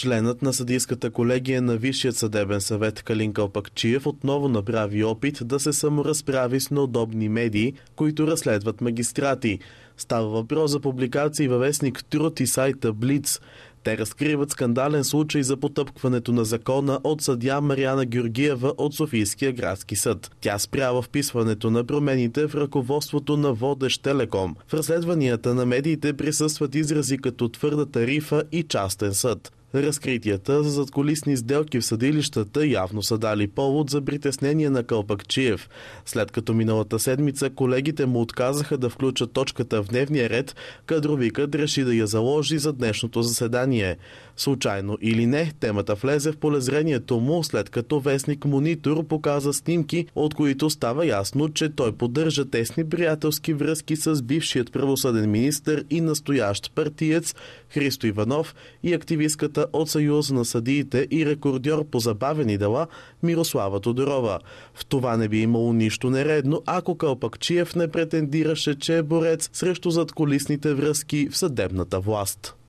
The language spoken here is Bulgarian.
Членът на съдийската колегия на Висшият съдебен съвет Калин Калпакчиев отново направи опит да се саморазправи с неудобни медии, които разследват магистрати. Става въпрос за публикации във вестник Труд и сайта Блиц. Те разкриват скандален случай за потъпкването на закона от съдя Мариана Георгиева от Софийския градски съд. Тя спрява вписването на промените в ръководството на водещ Телеком. В разследванията на медиите присъстват изрази като твърда тарифа и частен съд. Разкритията за задколисни сделки в съдилищата явно са дали повод за притеснение на Кълпакчиев. След като миналата седмица колегите му отказаха да включат точката в дневния ред, кадровикът реши да я заложи за днешното заседание. Случайно или не, темата влезе в полезрението му, след като вестник Монитор показа снимки, от които става ясно, че той поддържа тесни приятелски връзки с бившият правосъден министр и настоящ партиец Христо Иванов и активистката съдията от Съюз на съдиите и рекордьор по забавени дела Мирослава Тодорова. В това не би имало нищо нередно, ако Калпакчиев не претендираше, че е борец срещу задколисните връзки в съдебната власт.